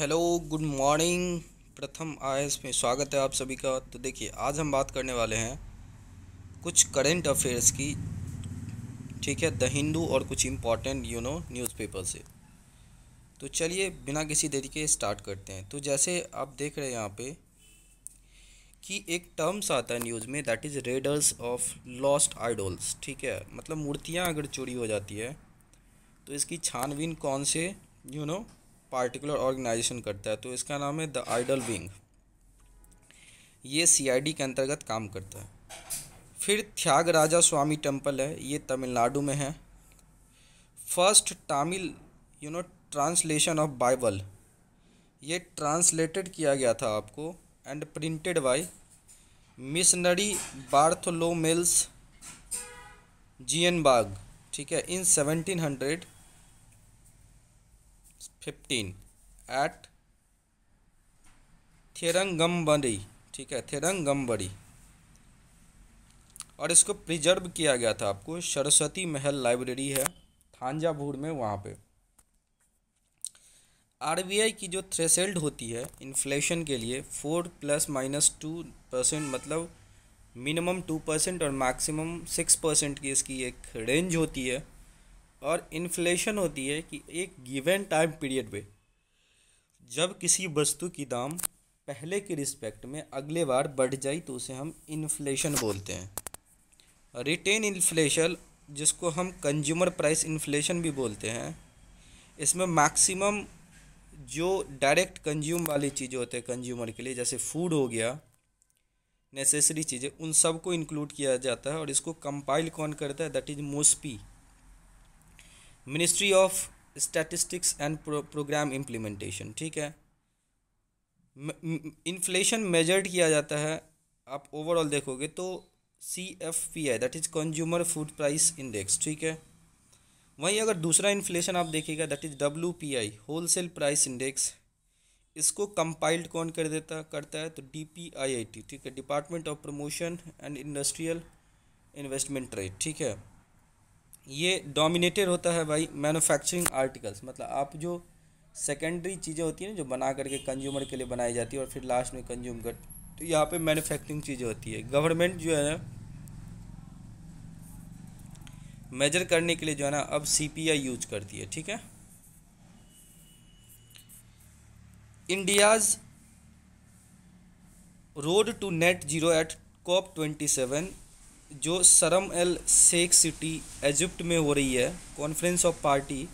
hello good morning प्रथम आयस में स्वागत है आप सभी का तो देखिए आज हम बात करने वाले हैं कुछ करंट अफेयर्स की ठीक है द हिंदू और कुछ इम्पॉर्टेंट यू नो न्यूज़पेपर से तो चलिए बिना किसी देरी के स्टार्ट करते हैं तो जैसे आप देख रहे हैं यहाँ पे कि एक टर्म्स आता है न्यूज़ में that is raiders of lost idols ठीक है मतलब मूर्तियाँ अगर चोरी हो जाती है तो इसकी छानबीन कौन से you you know know, particular organization करता है तो इसका नाम है द आइडल विंग ये सीआईडी के अंतर्गत काम करता है फिर त्यागराजा स्वामी टेम्पल है ये तमिलनाडु में है first Tamil you know translation of Bible ये ट्रांसलेटेड किया गया था आपको and printed by missionary Bartholomaeus Ziegenbalg ठीक है in seventeen hundred fifteen at Tharangambadi ठीक है थेरंगम्बरी और इसको प्रिजर्व किया गया था आपको सरस्वती महल लाइब्रेरी है थानजाभूर में वहाँ पे आरबीआई की जो थ्रेसल्ड होती है इन्फ्लेशन के लिए four plus minus two percent मतलब मिनिमम टू परसेंट और मैक्सिमम सिक्स परसेंट की इसकी एक रेंज होती है और इन्फ्लेशन होती है कि एक गिवन टाइम पीरियड में जब किसी वस्तु की दाम पहले के रिस्पेक्ट में अगले बार बढ़ जाए तो उसे हम इन्फ्लेशन बोलते हैं रिटेन इन्फ्लेशन जिसको हम कंज्यूमर प्राइस इन्फ्लेशन भी बोलते हैं इसमें मैक्सिमम जो डायरेक्ट कंज्यूम वाली चीज़ें होते हैं कंज्यूमर के लिए जैसे फूड हो गया नेसेसरी चीज़ें उन सब को इंक्लूड किया जाता है और इसको कंपाइल कौन करता है that is MOSPI ministry of statistics and programme implementation ठीक है इन्फ्लेशन मेजर्ड किया जाता है आप ओवरऑल देखोगे तो C F P I that is consumer food price index ठीक है वहीं अगर दूसरा इन्फ्लेशन आप देखिएगा that is W P I wholesale price index इसको कंपाइल्ड कौन कर देता करता है तो D P I I T ठीक है department of promotion and industrial investment rate ठीक है ये डोमिनेटेड होता है भाई मैन्युफैक्चरिंग आर्टिकल्स मतलब आप जो सेकेंडरी चीज़ें होती हैं ना जो बना करके कंज्यूमर के लिए बनाई जाती है और फिर लास्ट में कंज्यूम कर तो यहाँ पे मैन्युफैक्चरिंग चीज़ें होती है गवर्नमेंट जो है ना मेजर करने के लिए जो है ना अब सी यूज करती है ठीक है India's road to net zero at COP twenty seven जो Sharm L Sheikh city Egypt में हो रही है conference of party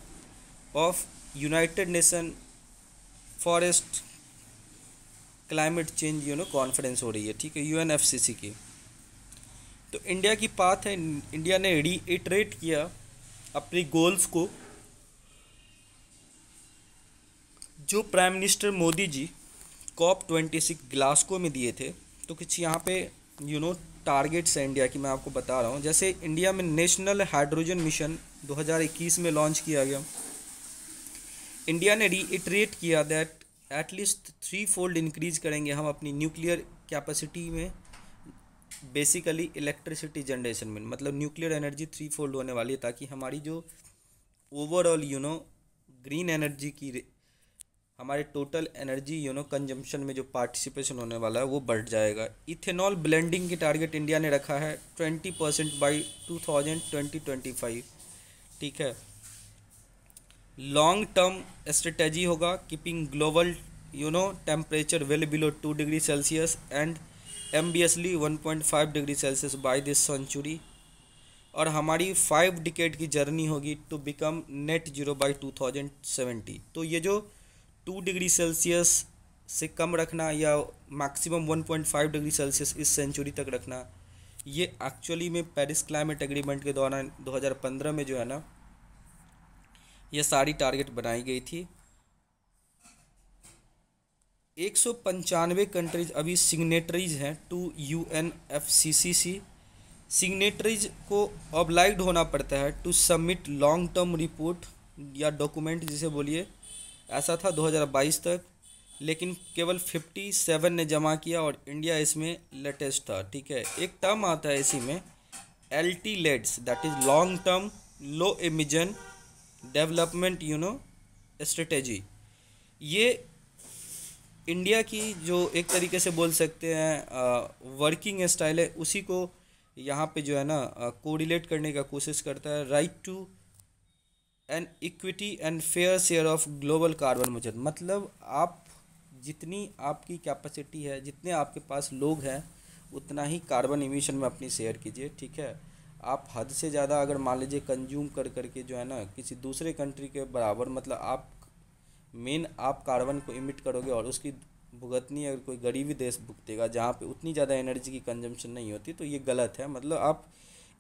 of United Nation forest climate change you know conference हो रही है ठीक है यूएनएफसीसी की तो इंडिया की बात है इंडिया ने रीइटरेट किया अपनी गोल्स को जो prime minister Modi ji COP twenty six Glasgow में दिए थे तो कुछ यहाँ पे you you know know, targets हैं इंडिया की मैं आपको बता रहा हूँ जैसे इंडिया में नेशनल हाइड्रोजन मिशन 2021 में लॉन्च किया गया इंडिया ने रीइटरेट किया that at least three fold increase करेंगे हम अपनी न्यूक्लियर कैपेसिटी में बेसिकली इलेक्ट्रिसिटी जनरेशन में मतलब न्यूक्लियर एनर्जी थ्री फोल्ड होने वाली है ताकि हमारी जो overall you know green energy की हमारे total energy you know consumption में जो पार्टिसिपेशन होने वाला है वो बढ़ जाएगा इथेनॉल ब्लेंडिंग की टारगेट इंडिया ने रखा है twenty percent by two thousand twenty twenty five ठीक है लॉन्ग टर्म स्ट्रेटेजी होगा keeping global you know temperature well below two degree Celsius and ambitiously one point five degree Celsius by this century और हमारी five decade की journey होगी to become net zero by two thousand seventy तो ये जो to degree Celsius से कम रखना या मैक्सिमम 1.5 डिग्री सेल्सियस इस सेंचुरी तक रखना ये एक्चुअली में पेरिस क्लाइमेट एग्रीमेंट के दौरान 2015 में जो है ना ये सारी टारगेट बनाई गई थी एक सौ पंचानवे कंट्रीज अभी सिग्नेटरीज हैं to U N F C C C signatories को ऑबलाइड होना पड़ता है to submit long term report या डॉक्यूमेंट जिसे बोलिए ऐसा था 2022 तक लेकिन केवल 57 ने जमा किया और इंडिया इसमें लेटेस्ट था ठीक है एक टर्म आता है इसी में L T LEDS that is long term low emission development you know strategy ये इंडिया की जो एक तरीके से बोल सकते हैं वर्किंग स्टाइल है उसी को यहाँ पे जो है ना कोडिलेट करने का कोशिश करता है right to an equity and fair share of global carbon बचत मतलब आप जितनी आपकी कैपेसिटी है जितने आपके पास लोग हैं उतना ही कार्बन इमिशन में अपनी शेयर कीजिए ठीक है आप हद से ज़्यादा अगर मान लीजिए कंज्यूम कर करके जो है ना किसी दूसरे कंट्री के बराबर मतलब आप मेन आप कार्बन को इमिट करोगे और उसकी भुगतनी अगर कोई गरीबी देश भुगतेगा जहाँ पे उतनी ज़्यादा एनर्जी की कंजम्पशन नहीं होती तो ये गलत है मतलब आप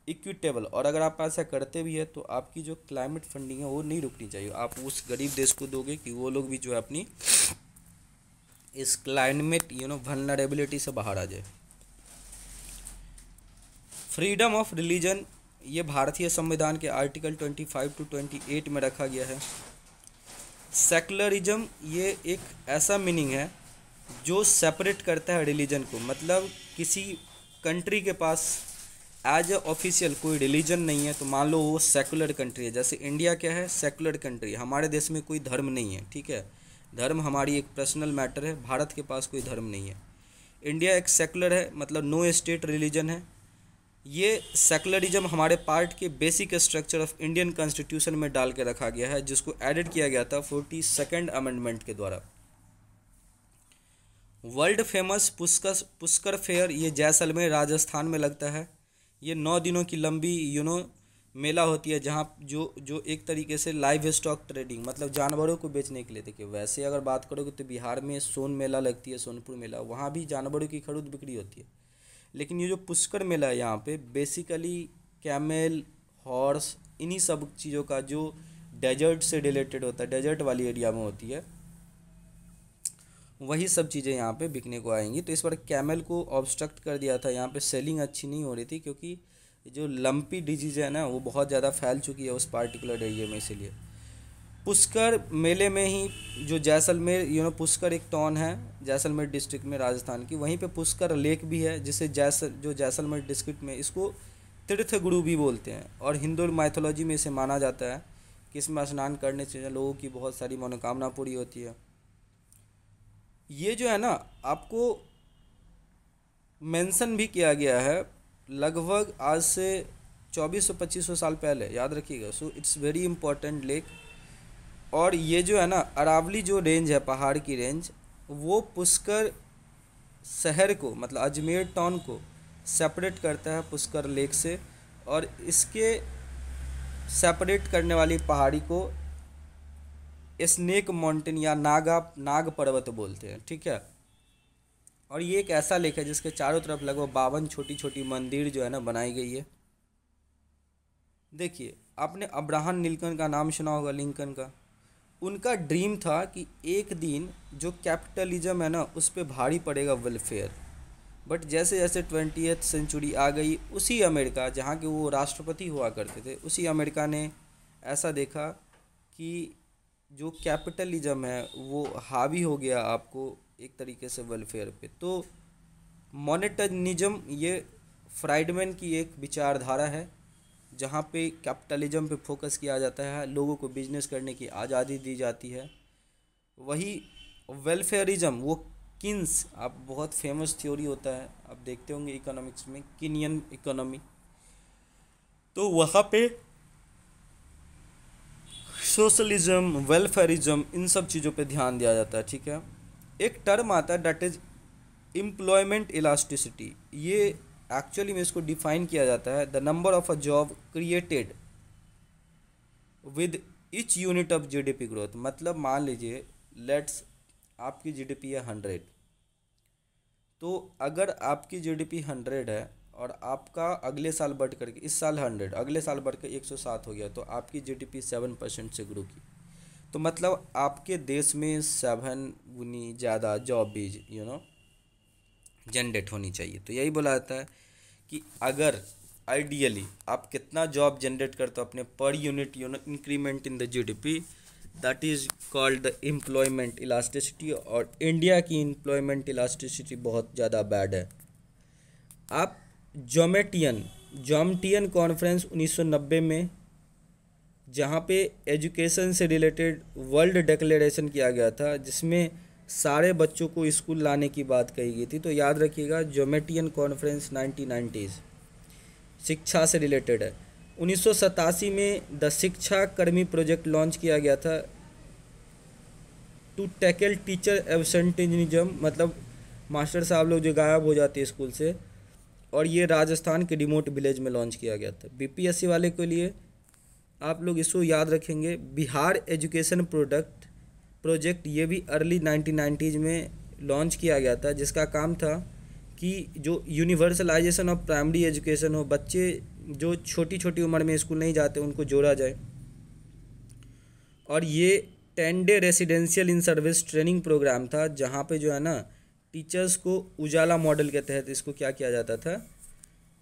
इक्विटेबल और अगर आप ऐसा करते भी है तो आपकी जो क्लाइमेट फंडिंग है वो नहीं रुकनी चाहिए आप उस गरीब देश को दोगे कि वो लोग भी जो है अपनी इस क्लाइमेट यू नो वनरेबिलिटी से बाहर आ जाए फ्रीडम ऑफ रिलीजन ये भारतीय संविधान के article twenty five to twenty eight में रखा गया है सेकुलरिज्म ये एक ऐसा मीनिंग है जो सेपरेट करता है रिलीजन को मतलब किसी कंट्री के पास एज ए ऑफिशियल कोई रिलीजन नहीं है तो मान लो वो सेकुलर कंट्री है जैसे इंडिया क्या है सेकुलर कंट्री हमारे देश में कोई धर्म नहीं है ठीक है धर्म हमारी एक पर्सनल मैटर है भारत के पास कोई धर्म नहीं है इंडिया एक सेकुलर है मतलब नो स्टेट रिलीजन है ये सेकुलरिज्म हमारे पार्ट के basic structure of Indian constitution में डाल के रखा गया है जिसको एडिट किया गया था फोर्टी सेकेंड अमेंडमेंट के द्वारा world famous Pushkar Pushkar fair ये जैसलमेर राजस्थान में लगता है ये नौ दिनों की लंबी यू नो मेला होती है जहाँ जो जो एक तरीके से लाइव स्टॉक ट्रेडिंग मतलब जानवरों को बेचने के लिए देखिए वैसे अगर बात करोगे तो बिहार में सोन मेला लगती है सोनपुर मेला वहाँ भी जानवरों की खरीद बिक्री होती है लेकिन ये जो पुष्कर मेला है यहाँ पे बेसिकली कैमल हॉर्स इन्हीं सब चीज़ों का जो डेजर्ट से रिलेटेड होता है डेजर्ट वाली एरिया में होती है वही सब चीज़ें यहाँ पे बिकने को आएंगी तो इस बार कैमल को ऑब्स्ट्रक्ट कर दिया था यहाँ पे सेलिंग अच्छी नहीं हो रही थी क्योंकि जो लंपी डिजीज़ है ना वो बहुत ज़्यादा फैल चुकी है उस पार्टिकुलर एरिए में इसीलिए पुष्कर मेले में ही जो जैसलमेर यू नो पुष्कर एक टाउन है जैसलमेर डिस्ट्रिक्ट में राजस्थान की वहीं पे पुष्कर लेक भी है जिसे जैसल जो जैसलमेर डिस्ट्रिक्ट में इसको तीर्थ गुरु भी बोलते हैं और हिंदू माइथोलॉजी में इसे माना जाता है कि इसमें स्नान करने से लोगों की बहुत सारी मनोकामना पूरी होती है ये जो है ना आपको मेंशन भी किया गया है लगभग आज से चौबीस सौ पच्चीस सौ साल पहले याद रखिएगा so it's very important lake और ये जो है ना अरावली जो रेंज है पहाड़ की रेंज वो पुष्कर शहर को मतलब अजमेर टाउन को सेपरेट करता है पुष्कर लेक से और इसके सेपरेट करने वाली पहाड़ी को स्नेक माउंटेन या नागा नाग पर्वत बोलते हैं ठीक है और ये एक ऐसा लेख है जिसके चारों तरफ लगभग बावन छोटी छोटी मंदिर जो है ना बनाई गई है देखिए आपने अब्राहम लिंकन का नाम सुना होगा लिंकन का उनका ड्रीम था कि एक दिन जो कैपिटलिज्म है ना उस पर भारी पड़ेगा वेलफेयर बट जैसे जैसे ट्वेंटी सेंचुरी आ गई उसी अमेरिका जहाँ के वो राष्ट्रपति हुआ करते थे उसी अमेरिका ने ऐसा देखा कि जो कैपिटलिज्म है वो हावी हो गया आपको एक तरीके से वेलफेयर पे तो मोनिटनिज्म ये फ्राइडमैन की एक विचारधारा है जहाँ पे कैपिटलिज्म पे फोकस किया जाता है लोगों को बिजनेस करने की आज़ादी दी जाती है वही वेलफेयरिज्म वो किन्स आप बहुत फेमस थ्योरी होता है आप देखते होंगे इकोनॉमिक्स में किनियन इकोनॉमी तो वहाँ पे सोशलिज्म वेलफेयरिज्म इन सब चीज़ों पे ध्यान दिया जाता है ठीक है एक टर्म आता है डैट इज एम्प्लॉयमेंट इलास्टिसिटी ये एक्चुअली में इसको डिफाइन किया जाता है the number of a job created with each unit of GDP growth मतलब मान लीजिए लेट्स आपकी जीडीपी है हंड्रेड तो अगर आपकी जीडीपी हंड्रेड है और आपका अगले साल बढ़ करके इस साल हंड्रेड अगले साल बढ़ कर एक सौ सात हो गया तो आपकी G D P seven percent से ग्रो की तो मतलब आपके देश में सेवन गुनी ज़्यादा जॉब भी यू नो जनरेट होनी चाहिए तो यही बोला जाता है कि अगर आइडियली आप कितना जॉब जनरेट करते हो अपने पर unit you know increment in the G D P that is called the employment elasticity और इंडिया की एम्प्लॉयमेंट इलास्टिसिटी बहुत ज़्यादा बैड है आप जोमेटियन जोमटियन कॉन्फ्रेंस 1990 में जहाँ पे एजुकेशन से रिलेटेड वर्ल्ड डिक्लेरेशन किया गया था जिसमें सारे बच्चों को स्कूल लाने की बात कही गई थी तो याद रखिएगा जोमेटियन कॉन्फ्रेंस नाइनटीन शिक्षा से रिलेटेड है उन्नीस में द शिक्षा कर्मी प्रोजेक्ट लॉन्च किया गया था टू टैकल टीचर एबसेंटिज्म मतलब मास्टर साहब लोग जो गायब हो जाते हैं स्कूल से और ये राजस्थान के रिमोट विलेज में लॉन्च किया गया था बीपीएससी वाले के लिए आप लोग इसको याद रखेंगे बिहार एजुकेशन प्रोडक्ट प्रोजेक्ट ये भी अर्ली नाइनटीन नाइन्टीज़ में लॉन्च किया गया था जिसका काम था कि जो यूनिवर्सलाइजेशन ऑफ प्राइमरी एजुकेशन हो बच्चे जो छोटी छोटी उम्र में स्कूल नहीं जाते उनको जोड़ा जाए और ये ten day residential in service training programme था जहाँ पे जो है ना टीचर्स को उजाला मॉडल के तहत इसको क्या किया जाता था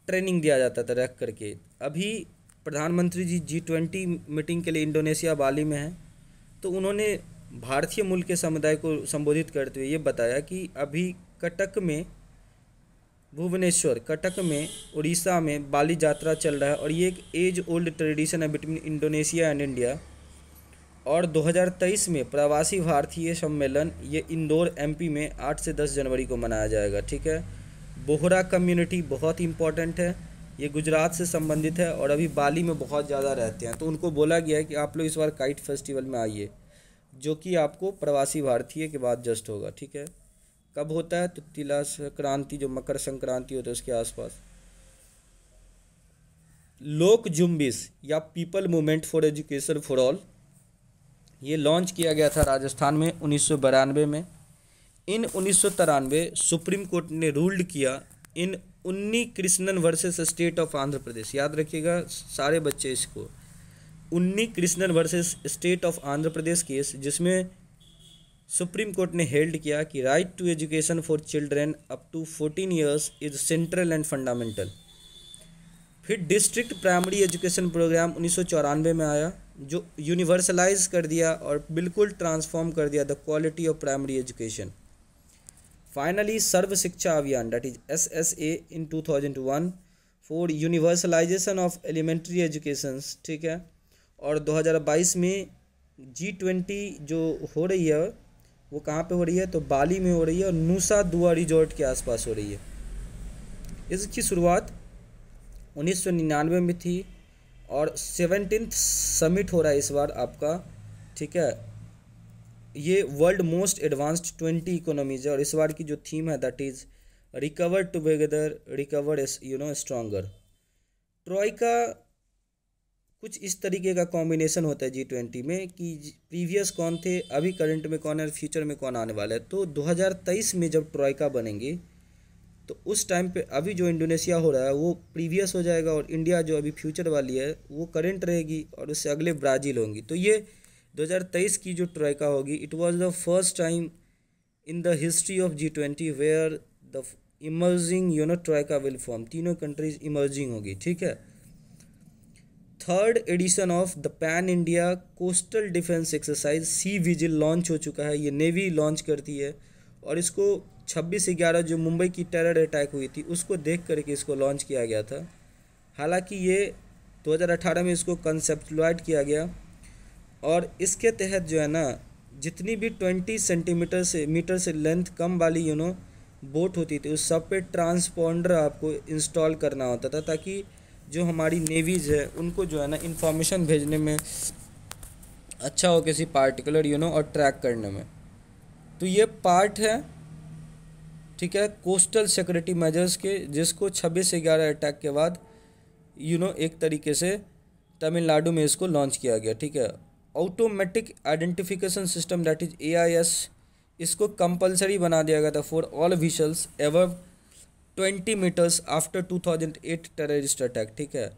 ट्रेनिंग दिया जाता था रख करके अभी प्रधानमंत्री जी जी ट्वेंटी मीटिंग के लिए इंडोनेशिया बाली में हैं तो उन्होंने भारतीय मूल के समुदाय को संबोधित करते हुए ये बताया कि अभी कटक में भुवनेश्वर कटक में उड़ीसा में बाली यात्रा चल रहा है और ये एक एज ओल्ड ट्रेडिशन है बिटवीन इंडोनेशिया एंड इंडिया और 2023 में प्रवासी भारतीय सम्मेलन ये इंदौर एमपी में 8 से 10 जनवरी को मनाया जाएगा ठीक है बोहरा कम्युनिटी बहुत इंपॉर्टेंट है ये गुजरात से संबंधित है और अभी बाली में बहुत ज़्यादा रहते हैं तो उनको बोला गया है कि आप लोग इस बार काइट फेस्टिवल में आइए जो कि आपको प्रवासी भारतीय के बाद जस्ट होगा ठीक है कब होता है तो तिला संक्रांति जो मकर संक्रांति होता है उसके आसपास लोक जुम्बिस या people movement for education for all ये लॉन्च किया गया था राजस्थान में उन्नीस में इन उन्नीस सुप्रीम कोर्ट ने रूल्ड किया in Unni Krishnan versus state of Andhra Pradesh याद रखिएगा सारे बच्चे इसको Unni Krishnan versus state of Andhra Pradesh case जिसमें सुप्रीम कोर्ट ने हेल्ड किया कि right to education for children up to fourteen years is central and fundamental फिर डिस्ट्रिक्ट प्राइमरी एजुकेशन प्रोग्राम उन्नीस में आया जो यूनिवर्सलाइज कर दिया और बिल्कुल ट्रांसफॉर्म कर दिया the quality of primary education finally Sarva Shiksha Abhiyan that is S S A in two thousand one for universalisation of elementary education ठीक है और 2022 में जी ट्वेंटी जो हो रही है वो कहाँ पे हो रही है तो बाली में हो रही है और नूसा दुआ रिजॉर्ट के आसपास हो रही है इसकी शुरुआत उन्नीस में थी और सेवनटीन समिट हो रहा है इस बार आपका ठीक है ये world most advanced twenty economies है और इस बार की जो थीम है that is recover together recover is you know stronger ट्रॉय का कुछ इस तरीके का कॉम्बिनेशन होता है जी ट्वेंटी में कि प्रीवियस कौन थे अभी करंट में कौन है फ्यूचर में कौन आने वाला है तो 2023 में जब ट्रॉयका बनेंगी तो उस टाइम पे अभी जो इंडोनेशिया हो रहा है वो प्रीवियस हो जाएगा और इंडिया जो अभी फ्यूचर वाली है वो करेंट रहेगी और उससे अगले ब्राज़ील होंगी तो ये 2023 की जो ट्राइका होगी it was the first time in the history of G twenty where the emerging you know troika will form तीनों कंट्रीज इमर्जिंग होगी ठीक है third edition of the pan India coastal defence exercise Sea Vigil launch हो चुका है ये navy launch करती है और इसको छब्बीस ग्यारह जो मुंबई की टेरर अटैक हुई थी उसको देख करके इसको लॉन्च किया गया था हालांकि ये 2018 में इसको कंसेप्टलाइड किया गया और इसके तहत जो है ना जितनी भी 20 सेंटीमीटर से मीटर से लेंथ कम वाली यू नो बोट होती थी उस सब पे ट्रांसपॉन्डर आपको इंस्टॉल करना होता था ताकि जो हमारी नेवीज़ है उनको जो है ना इन्फॉर्मेशन भेजने में अच्छा हो किसी पार्टिकुलर यू नो और ट्रैक करने में तो ये पार्ट है ठीक है कोस्टल सिक्योरिटी मेजर्स के जिसको छब्बीस ग्यारह अटैक के बाद यू नो एक तरीके से तमिलनाडु में इसको लॉन्च किया गया ठीक है automatic identification system that is A I S इसको कंपलसरी बना दिया गया था for all vessels ever twenty metres after two thousand eight terrorist attack ठीक है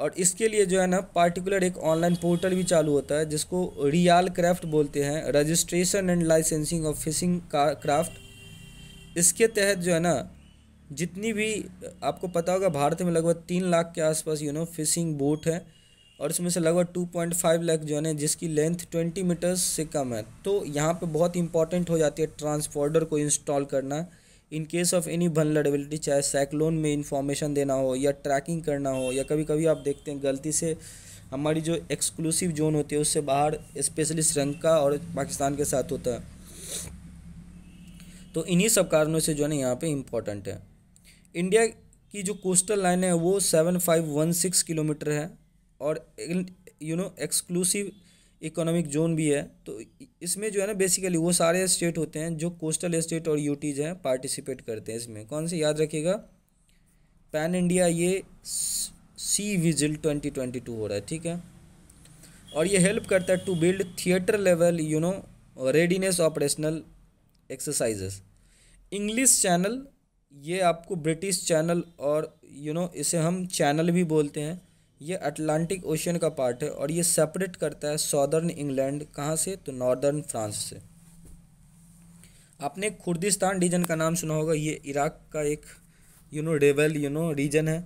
और इसके लिए जो है ना पार्टिकुलर एक ऑनलाइन पोर्टल भी चालू होता है जिसको रियाल क्राफ्ट बोलते हैं registration and licensing of fishing craft इसके तहत जो है ना जितनी भी आपको पता होगा भारत में लगभग तीन लाख के आसपास यू नो फिशिंग बोट है और इसमें से लगभग टू पॉइंट फाइव लाख जो है ना जिसकी लेंथ ट्वेंटी मीटर्स से कम है तो यहाँ पे बहुत इंपॉर्टेंट हो जाती है ट्रांसपोर्डर को इंस्टॉल करना in case of any vulnerability चाहे साइक्लोन में इंफॉर्मेशन देना हो या ट्रैकिंग करना हो या कभी कभी आप देखते हैं गलती से हमारी जो एक्सक्लूसिव जोन होती है उससे बाहर स्पेशली श्रीलंका और पाकिस्तान के साथ होता है तो इन्हीं सब कारणों से जो है ना यहाँ पे इम्पॉर्टेंट है इंडिया की जो कोस्टल लाइन है वो seven five one six kilometre है और you know exclusive economic zone भी है तो इसमें जो है ना बेसिकली वो सारे स्टेट होते हैं जो कोस्टल स्टेट और यूटीज हैं पार्टिसिपेट करते हैं इसमें कौन से याद रखिएगा पैन इंडिया ये Sea Vigil twenty twenty two हो रहा है ठीक है और ये हेल्प करता है to build theatre level you know readiness operational exercises English Channel ये आपको ब्रिटिश चैनल और यू you नो know, इसे हम चैनल भी बोलते हैं ये अटलांटिक ओशन का पार्ट है और ये सेपरेट करता है सॉदर्न इंग्लैंड कहाँ से तो नॉर्दर्न फ्रांस से आपने खुर्दिस्तान रीजन का नाम सुना होगा ये इराक का एक you know rebel you know region है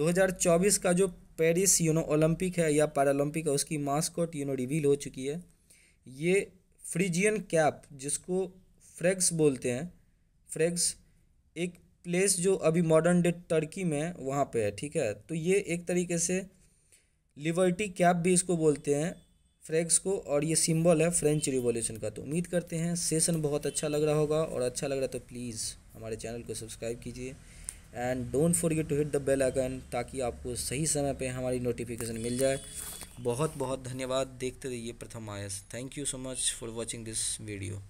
2024 का जो पेरिस यू नो ओलंपिक है या पैरालंपिक है उसकी मास्कॉट यू नो रिवील हो चुकी है ये फ्रीजियन कैप जिसको फ्रेग्स बोलते हैं फ्रेग्स एक प्लेस जो अभी मॉडर्न डे टर्की में है वहाँ पे है ठीक है तो ये एक तरीके से लिबर्टी कैप भी इसको बोलते हैं फ्रेग्स को और ये सिंबल है फ्रेंच रिवॉल्यूशन का तो उम्मीद करते हैं सेशन बहुत अच्छा लग रहा होगा और अच्छा लग रहा तो प्लीज़ हमारे चैनल को सब्सक्राइब कीजिए and don't forget to hit the bell icon ताकि आपको सही समय पे हमारी नोटिफिकेशन मिल जाए बहुत बहुत धन्यवाद देखते रहिए Pratham IAS thank you so much for watching this video